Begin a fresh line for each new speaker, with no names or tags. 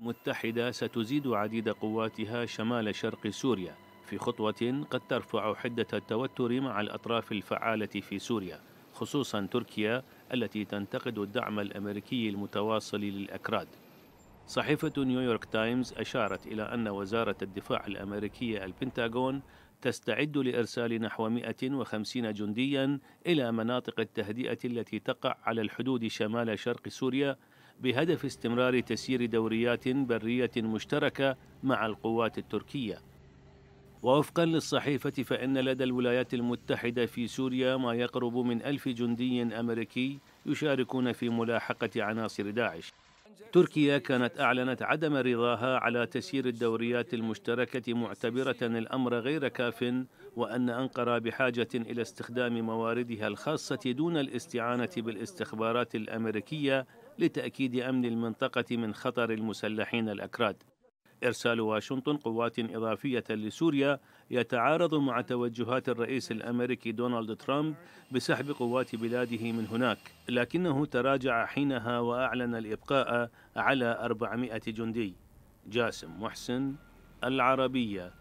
المتحدة ستزيد عديد قواتها شمال شرق سوريا في خطوة قد ترفع حدة التوتر مع الأطراف الفعالة في سوريا خصوصا تركيا التي تنتقد الدعم الأمريكي المتواصل للأكراد صحيفة نيويورك تايمز أشارت إلى أن وزارة الدفاع الأمريكية البنتاغون تستعد لإرسال نحو 150 جنديا إلى مناطق التهدئة التي تقع على الحدود شمال شرق سوريا بهدف استمرار تسيير دوريات برية مشتركة مع القوات التركية. ووفقا للصحيفة فإن لدى الولايات المتحدة في سوريا ما يقرب من ألف جندي أمريكي يشاركون في ملاحقة عناصر داعش تركيا كانت أعلنت عدم رضاها على تسيير الدوريات المشتركة معتبرة الأمر غير كاف وأن أنقرة بحاجة إلى استخدام مواردها الخاصة دون الاستعانة بالاستخبارات الأمريكية لتأكيد أمن المنطقة من خطر المسلحين الأكراد إرسال واشنطن قوات إضافية لسوريا يتعارض مع توجهات الرئيس الأمريكي دونالد ترامب بسحب قوات بلاده من هناك لكنه تراجع حينها وأعلن الإبقاء على 400 جندي جاسم محسن العربية